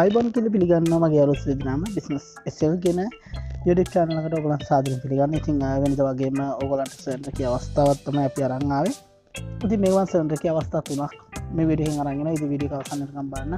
අයිබන් කියල පිළිගන්නවා මගේ අලුත් විදනාම බිස්නස් එසල් ගෙන යුඩක් චානලකට ඔගලන් සාදරින් පිළිගන්න ඉතින් වෙනද වගේම ඔගලන්ට සටක අවස්ථාවත්තම අපි අරංාවේ ඉති මේවන් සටක අවස්ථා තුනක් මේ විඩිහෙන් අරගෙන ඉති විඩිකවසන්නකම් බන්න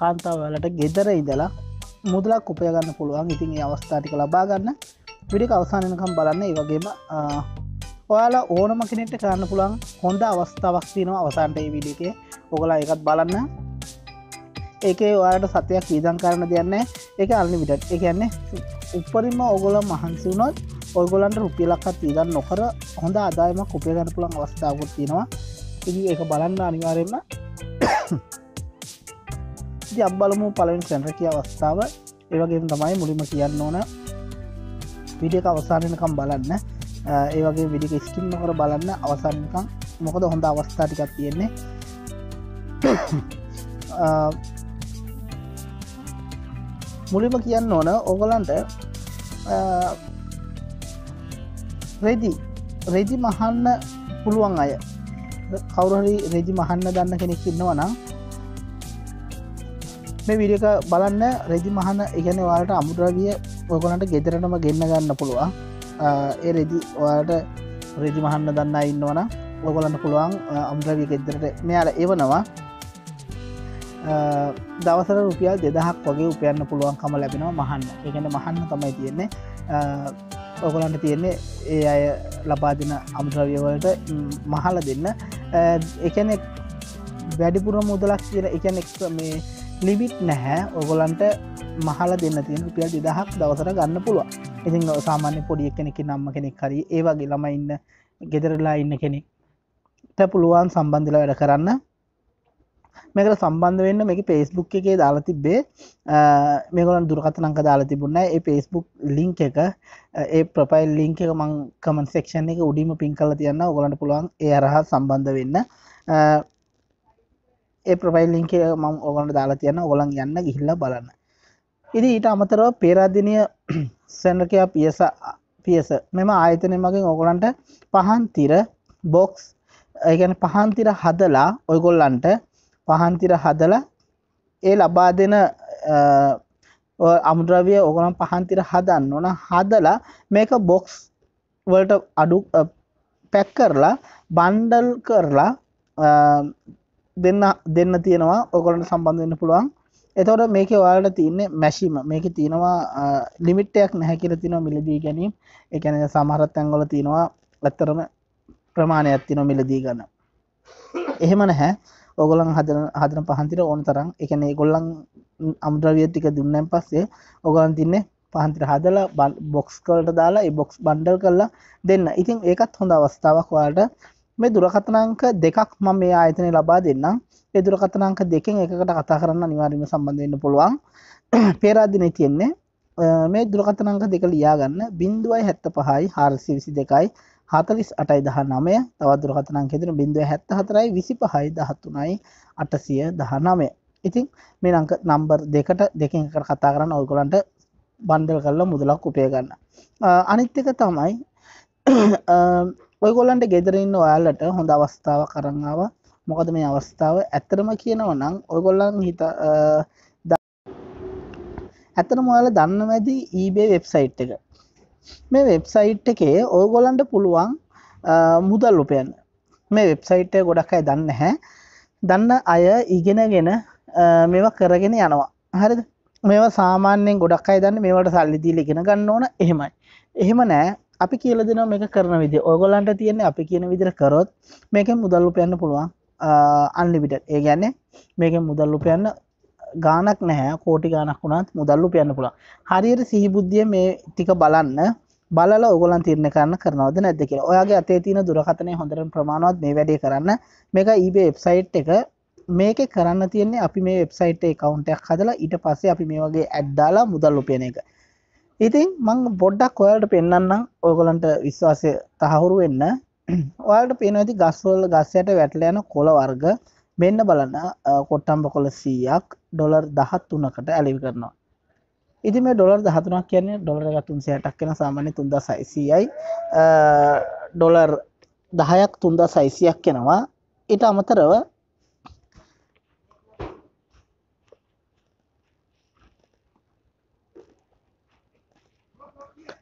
කාන්තාවලට ගෙදර ඉදලා මුදලක් උපයගන්න පුළුවන් ඉතින් අවස්ථාටික ලබාගන්න විඩික අවසානකම් බලන්න ඒවගේම ඔයාලා ඕනම කෙනෙට කරන්න පුළන් හොඳ අවස්ථාවක්තිනව අවසාන්ට විඩිකේ ඔගලා එකත් බලන්න ඒක ඔයාට සතයක් වීදන් කරන්න දෙයන්න එක අල්ලි විටට එකන්නේ උපරිම ඔගොල මහන්සි වුණොත් ඔයගොලන්ට රුපියලක්කත් වීදන් නොකර හොඳ අදායම කුපේ ගන්න පුළන් අවස්ථාවත් තියෙනවා ඉදි එක බලන්න අනිවාරෙන්ම අබ්බලමු පලෙන් සැන්ට කිය අවස්ථාව ඒවගේ තමයි මුලිම කියන්න ඕන විඩියක අවසානකම් බලන්න ඒවගේ විඩික ස්කිම් නොකර බලන්න අවසානකම් මොකද හොඳ අවස්ථාටිකක් තියෙන්නේ මුලිම කියන්න ඕන ඕගලන්ට රෙදි රෙදි මහන්න පුළුවන් අය කවුරහරි රෙදි මහන්න දන්න කෙනෙක් ඉන්නවනම් මේ විඩියක බලන්න රෙදි මහන ඉගැන වාට අමුද්‍රවිය ඔකොලන්ට ගෙදරටම ගෙන්න්න ගන්න පුළුවන් ඒ රෙදි ඔයාට රෙදි මහන්න දන්න ඉන්නවන ඔකොලන්න පුළුවන් අමුද්‍රවිය ගෙදරට මෙයාල එවනවා දවසර රුපියල් දෙදහක් වගේ උපයන්න පුළුවන්කම ලැබෙනවා මහන්න එකන මහන්න තමයි තියෙන්නේ ඔකොලන්ට තියෙන්නේ ඒ අය ලබාදින අමුද්‍රවියවලට මහල දෙන්න එකන වැඩිපුර මුදලක් කියන එකනෙක් මේ ලිවිට් නැහැ ඔගොලන්ට මහල දෙන්න තියෙන රුපියල් දෙදහක් දවසර ගන්න පුළුව ඉතින් සාමාන්‍ය පොඩියක් කෙනෙක නම්ම කෙනෙක් හරි ඒවගේ ළම ඉන්න ගෙදරලා ඉන්න කෙනෙක්ට පුළුවන් සම්බන්ධල වැඩ කරන්න මේකට සම්බන්ධ වෙන්න මේක පේස්බුක් එකේ දාලා තිබ්බේ මේගොලන් දුරකතනංක දාලා තිබුණා ඒ පේස්බුක් ලිංක් එක ඒ ප්‍රොෆයිල් ලිංක් එක මං කමන් සෙක්ෂන් එක උඩින්ම පින් කරලා තියන්න ඔයගලන්ට පුළුවන් ඒ හරහා සම්බන්ධ වෙන්න ඒ ප්‍රොෆයිල් ලිංක් එක මම ඔයගලන්ට දාලා තියන්න ඔයගලන් යන්න ගිහිල්ලා බලන්න ඉතින් ඊට අමතරව පේරාදෙණිය සෙනරකයා පියස පියස මෙම ආයතනය මගින් ඔයගලන්ට පහන් තිර බොක්ස් ඒගැන පහන්තිර හදලා ඔයගොල්ලන්ට වහන්තිර හදලා ඒ ලබා දෙන අමුද්‍රවිය ඕගනම් පහන්තිර හදන්න ඕන හදලා මේක බොක්ස් වලට අඩු පැක් කරලා බන්්ඩල් කරලා දෙන්න දෙන්න තියෙනවා ඔකොලට සම්බන්ධ වෙන්න පුළුවන් එතවට මේක ඔයාලට තියන්නේ මැශීම මේක තියෙනවා ලිමිට්ටයක් නැහැකිර තින මිලදී ගැනීම් එකන සමහරත් ඇංගොල තියෙනවා ඇත්තරම ප්‍රමාණයක් තින මිලදී ගන්න එහෙම නැහැ ඔගොලන් හදන හදන පහන්තිර ඕන තරම් එකන ගොල්ලන් අම්ද්‍රවිය ටික දුන්නන් පස්සේ ඔගලන් තින්නේ පහන්තිර හදලා බොක්ස් කලට දාලා බොක්ස් බන්ඩල් කරලා දෙන්න ඉතින් ඒකත් හොඳ අවස්ථාවක් වාට මේ දුරකතනංක දෙකක් ම මේ ආයතනය ලබා දෙන්නම් ඒ දුරකතනංක දෙකෙන් එකට කතා කරන්න නිවාරීම සම්බන්ධන්න පුළුවන් පේරාධිනය තියෙන්නේ මේ දුරකතනංක දෙක ලියාගන්න බින්දුවයි හැත්ත පහයි හාරසි විසි දෙකයි හතලිස් අටයි දහ නමය තවදුරකතනං කෙදර බිඳුව හැත්ත හතරයි විසි පහයි දහත්තුනයි අටසිය දහ නමය ඉතින් මේ නංක නම්බර් දෙකට දෙකින් කර කතා කරන්න ඔයකොලන්ට බන්ඩල් කරල මුදලක් උපයගන්න අනිත්්‍යක තමයි ඔයගොලන්ට ගෙදරන්න ඔයාලට හොඳ අවස්ථාව කරංාව මොකද මේ අවස්ථාව ඇත්තරම කියනව නම් ඔයගොල්ලන් හිත ඇතර මොයාල දන්නවැදි ඊබේ වෙබ්සයිට් එක මේ වෙබ්සයිට් එකේ ඕගොලන්ට පුළුවන් මුදල් උපයන්න මේ වෙබ්සයිට්ය ගොඩක් අයි දන්න හැ දන්න අය ඉගෙනගෙන මෙවා කරගෙන යනවා හරි මේවා සාමාන්‍යෙන් ගොඩක් අයි දන්න මේවට සල්ලිදීල ඉගෙන ගන්න ඕන එහෙමයි එහෙම නෑ අපි කියල දෙන මේක කරන විදි ඔයගොලන්ට තියෙන අපි කියන විදිර කරොත් මේක මුදල්ලු පයන්න පුළුවන් අන්ලිවිට ඒ ගැන්නේ මේක මුදල්ලු පයන්න ගානක් නැහැ කෝටි ගානක් වුණත් මුදල්ලු පයන්න පුළා හරියට සිහිබුද්ධිය මේ ටික බලන්න බලල ඔගොලන් තිරණ කරන්න කරනවද නැද කියලා ඔයාගේ අතේ තියෙන දුරකතනය හොඳරට ප්‍රමාණවත් මේ වැඩේ කරන්න මේක ඊබේ වෙබ්සයිට් එක මේක කරන්න තියන්නේ අපි මේ වෙබ්සයිට් එකකවුන්ටයක් හදලා ඊට පස්සේ අපි මේ වගේ ඇඩ්දාලා මුදල්ලු පයන එක ඉතින් මං බොඩ්ඩක් ඔයාලට පෙන්න්නම් ඕගොලන්ට විශ්වාසය තහවුරු වෙන්න ඔයාලට පේනවති ගස්වල් ගස්සයට වැටල යන කොළ වර්ග මෙන්න බලන්න කොට්ටම්බ කොළ සීයක් ඩොලර් දහත් වනකට ඇලිවි කරනවා ඉති මේ ඩොලර් දහතුනක් කියන්නේ ඩොලර ගතුන් සයටක් කෙන සාමාන්‍ය තුන්ද සයිසියයි ඩොලර් දහයක් තුන්ද සයිසියක් කෙනවා ඊට අමතරව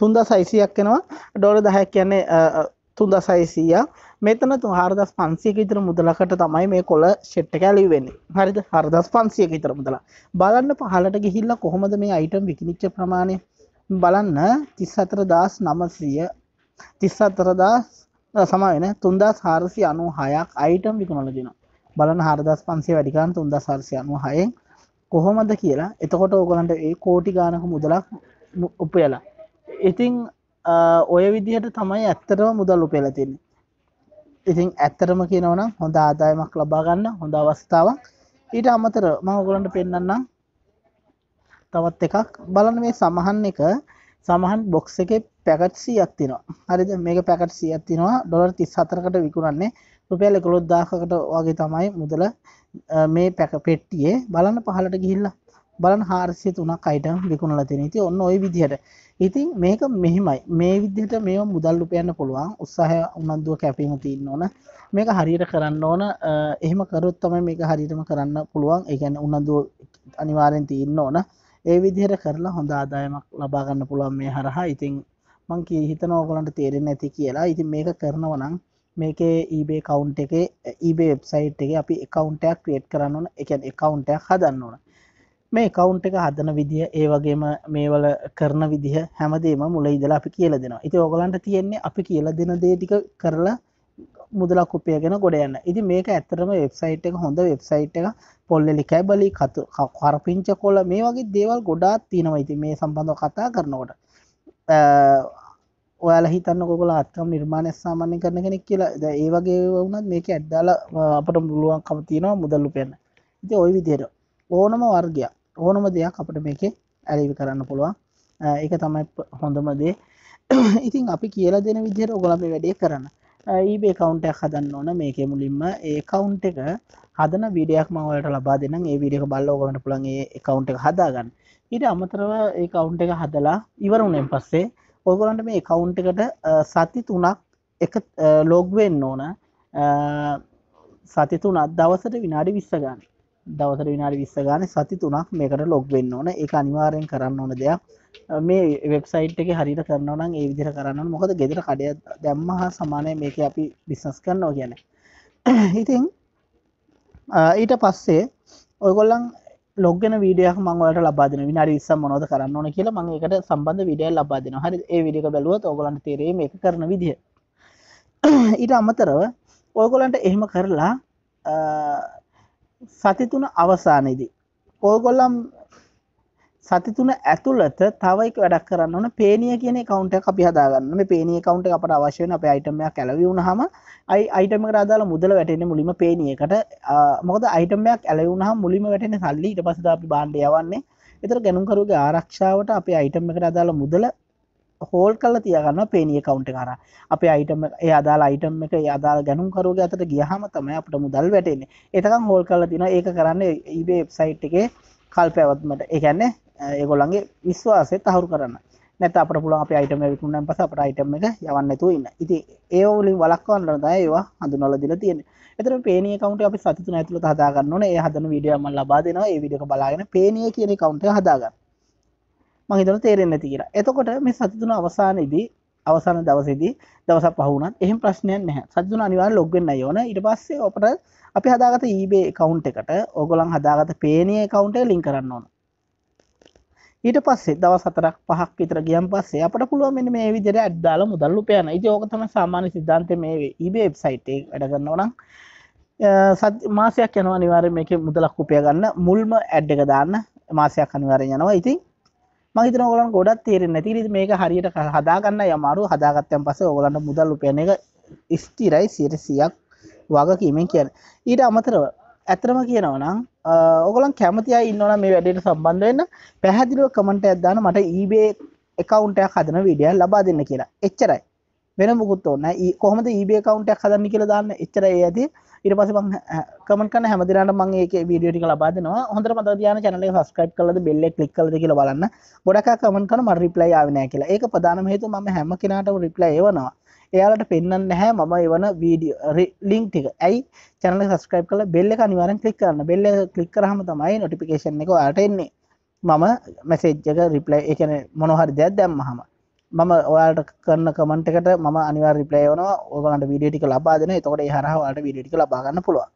තුන්ද සයිසියක් කෙනවා ඩොල දහයක් කියන්නේ තුන්ද සයිසීයක් මෙතන තු හරදස් පන්සියක විතර මුදලකට තමයි මේ කොල ෂෙට්ට කැලි වෙන්නේ හරිද හරදස් පන්සියක විතර මුදලා බලන්න පහලට ගිහිල්ලා කොහොමද මේ අයිටම් විකිනිච්ච ප්‍රමාණය බලන්න තිස් අතර දස් නමසිය තිස් අතරදස් සමයන තුන්දස් හාරසි අනු හයක් අයිටම් විකුණල දෙෙන බලන්න හරදස් පන්සේ වැඩිකාන් තුන්ද සර්සය අනු හයෙන් කොහොමද කියලා එතකොට ඕගලන්ට ඒ කෝටි ගානක මුදලක් උපයලා ඉතිං ඔය විදිහට තමයි ඇත්තටම මුදල් උපෙලතින්නේ ඉතින් ඇත්තටම කියනවනම් හොඳ ආදායමක් ලබා ගන්න හොඳ අවස්ථාවක් ඊට අමතර මම ඔයගලන්ට පෙන්වන්නම් තවත් එකක් බලන්න මේ සමහන් එක සමහන් බොක්ස් එකේ පැකට් 100ක් තියෙනවා. හරිද? මේක පැකට් 100ක් තියෙනවා. ඩොලර් 34කට විකුණන්නේ. රුපියල් 11000කට වගේ තමයි මුදල මේ පැක පෙට්ටියේ බලන්න පහලට ගිහිල්ලා බලන්න 403ක් අයිටම් විකුණලා තියෙනවා. ඉතින් ඔන්න ওই විදිහට ඉතින් මේක මෙහිමයි මේ විදිහට මේ මුදල් උපයන්න පුළුවන් උත්සාහය උනන්දුව කැපීම තියන්න ඕන මේක හරියට කරන්න ඕන එහෙම කරොත් තමයි මේක හරියටම කරන්න පුළුවන් ඒ කියන්නේ උනන්දුව අනිවාර්යෙන් තියන්න ඕන ඒ විදිහට කරලා හොඳ ආදායමක් ලබා ගන්න පුළුවන් මේ හරහා ඉතින් මං කිය හිතනවා ඔයගලන්ට තේරෙන්නේ නැති කියලා ඉතින් මේක කරනවා නම් මේකේ eBay account එකේ eBay website එකේ අපි account එකක් create කරන්න ඕන ඒ කියන්නේ account එකක් හදන්න ඕන මේ කවුන්් එක හදන විදිහ ඒ වගේම මේවල කරන විදිහ හැමදේම මුල ඉදලා අපි කියල දෙනවා ඉති ඔගලන්ට තියෙන්නේ අපි කියල දෙන දේටික කරලා මුදලක් උපයගෙන ගොඩ යන්න ඉති මේක ඇත්තරම වෙබ්සයිට් එක හොඳ වෙබ්සයිට් එක පොල්ලෙලි කැබලි කතු කරපිංච කොල මේ වගේ දේවල් ගොඩාත් තියෙනවා ඉති මේ සම්බඳධ කතා කරනකොට ඔයාල හිතන්න ගොල අත්තම් නිර්මාණය සාමාන්‍ය කරන කෙනෙක් කියලා ද ඒ වගේ වුණත් මේක ඇද්දාල අපට මුළුවන් කමතිනවා මුදල්ලු පෙන්න්න ඉති ඔය විදියට ඕනම වර්ගයක් ඕනම දෙයක් අපට මේක ඇලිවි කරන්න පුළුවන් එක තමයි හොඳම දේ ඉතින් අපි කියලා දෙන විදිහයට ඔගොලම වැඩේ කරන්න ඊබේ කවුන්ටයක් හදන්න ඕන මේක මුලින්ම ඒ කවුන්් එක හදන විඩියක් මවලට ලබා දෙන ඒ විඩියක බල්ල ඔගලට පුළන්ගේ කවුන්් එක හදාගන්න ඊට අමතරව ඒ කවුන්් එක හදලා ඉවරුණෙන් පස්සේ ඔගොලන්ට මේ කවුන්් එකට සති තුනක් එක ලෝග්වෙන්න ඕන සතිතුනත් දවසට විනාඩි විස්සගන්න දවසර විනාඩි විස්ස ගාන සති තුනක් මේකට ලොග් වෙන්න ඕන ඒ අනිවාරයෙන් කරන්න ඕන දෙයක් මේ වෙබ්සයිට් එක හරිට කරනවනම් ඒ විදිර කරන්න මොකද ගෙදර කඩය දැම්ම හා සමානය මේක අපි බිස්නස් කරනවා කියන ඉතින් ඊට පස්සේ ඔයගොල්ලන් ලොගෙන වීඩියක් මංවලට ලබාදන විනාඩි විස්ස මොනොද කරන්න ඕන කියලා මං එකට සම්බන්ධ විඩිය ලබාදන හරි ඒ විඩික බැලුවත් ඔගලන්ට තේරේ මේ කරන විදිහ ඊට අමතරව ඔයගොලන්ට එහෙම කරලා සති තුන අවසානයේදී ඕගොල්ලන් සති තුන ඇතුළත තව එක වැඩක් කරන්න ඕන පේනිය කියන account එකක් අපි හදාගන්න. මේ පේනිය account එක අපට අවශ්‍ය වෙන අපේ item එකක් ඇලවි වුණාම අයි item එකට අදාළ මුදල වැටෙන්නේ මුලින්ම පේනියකට. මොකද item එකක් ඇලවි වුණාම මුලින්ම වැටෙන්නේ සල්ලි ඊට පස්සේ තමයි අපි බාණ්ඩ යවන්නේ. ඒතර ගණන්කරුගේ ආරක්ෂාවට අපේ item එකට අදාළ මුදල හෝල් කල්ල තියගන්න පේනිය කවුන්ට කර අප අයිටම ඒ අදාල් අයිටම් එක අදාල් ගැනුම්කරුග අතට ගියහම තමයි අපට මුදල් වැටෙන්නේ එතකම් හෝල් කල්ල තින ඒ කරන්න ඒබේ වෙබ්සයිට් එකේ කල් පැවත්මට ඒගැන්න ඒගොල්ලන්ගේ විශ්වාසය තහුරු කරන්න නැත අපට පුළ අප අයිටම විකුණන් පස අපට අයිටම එක යවන්නතු ඉන්න ඉති ඒවලින් වලක්වන්න දා ඒවා හඳුනල දිල තියෙන්නේ එතර පේනිය කවුන්ට අපි සතුන ඇතුළ හදාගන්න ඒ හදන විඩියම ලබා දෙනවා ඒ විඩික බලාගෙන පේනිය කියන කවුන්ට හදාගන්න මහිතන තේරෙන් නැති කියලා එතකොට මේ සතිතුන අවසානයේදී අවසාන දවසේදී දවස පහුනත් එහෙම ප්‍රශ්නයක් නැහැ සතිතුන අනිවාර්යෙන් ලොග් වෙන්න ඕන ඊට පස්සේ අපිට අපි හදාගත eBay account එකට ඕගොල්ලන් හදාගත Payoneer account එක link කරන්න ඕන ඊට පස්සේ දවස් හතරක් පහක් විතර ගියන් පස්සේ අපිට පුළුවන් මෙන්න මේ විදිහට ඇඩ් දාලා මුදල් උපයන. ඉතින් ඕක තමයි සාමාන්‍ය સિદ્ધාන්තය මේ eBay website එක වැඩ කරනවා නම් මාසයක් යනවා අනිවාර්යයෙන් මේකේ මුදලක් උපය ගන්න මුල්ම ඇඩ් එක දාන්න මාසයක් අනිවාර්යෙන් යනවා. ඉතින් මහිතන ඔගලන් ගොඩත් තේරෙන් නැති මේක හරියට හදාගන්න යමාරු හදාගත්තයන් පස ඔගලන්ට මුදල් උපයන එක ස්ටිරයි සියට සියක් වග කීමෙන් කියන ඊට අමතරව ඇතරම කියනවනම් ඔගලන් කැමතිය ඉන්නවන මේ වැඩට සම්බන්ධ වෙන්න පැහැදිලුව කමට ඇදදාන මට ඊබේ එකකවුන්ටයක් හදන විඩිය ලබා දෙන්න කියලා එච්චරයි වෙන මුකුත් ඔන්න කොහොමද ඊබේ කවුන්ටයක් හදන්න කියලා දාන්න එච්චරයි ඇති ඉට පස කමට හැමදිරට මගේ විඩියෝටික ලබාදනවා හොඳර පත යාන චනල සස්කයිප් කලද බෙල්ල ලික් කල කියල බලන්න ගොඩක් කමන් කන ම රිප්ලයි ාවනය කියලා ඒක ප්‍රධානම හේතු ම හැම කෙනට රිප්ලයි වනවා එයාලට පෙන්න්න නැහැ මම එවන වීඩිය ලිින්ක් ටික ඇයි චනල සස්ක්‍රයිප් කල බෙල්ල නිවරන් කලික් කරන්න බෙල්ල කලික් කරහම තමයි නොටිපිකේෂන් එක අටෙන්නේ මම මැසේජ්ජක රිප්ලයි එකන මොනොහරි දෙයක් දැම්මහම මම ඔයාට කරන්න කමට එකට ම අනිවා රිපලේයන ඔගන්ට විඩටික ලබාදන තකොට හරහවාට විඩටික ලබාගන්න පුළුව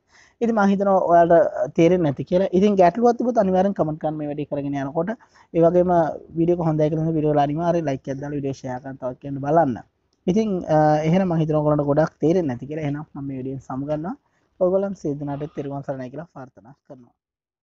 ඉති මහිතන ඔයාට තේරෙන් නැති කියලා ඉතින් ගැටලුවත්තිබ අනිවාරෙන් කමටකන්ම වැඩි කරගෙන යනකොට ඒවගේම විඩිය හොඳයි කරන විඩියෝ අනිවාර ලයික ඇද විදේශයකන්තවක්කෙන් බලන්න ඉතින් එහෙන මහිතනකොට ගොඩක් තේරෙන් නැති කියලා එනම් ම ඩියෙන් සම්ගන්න ඔගලම් සේදනට තෙරවන්සරණය කියලා පාර්ථනා කරනවා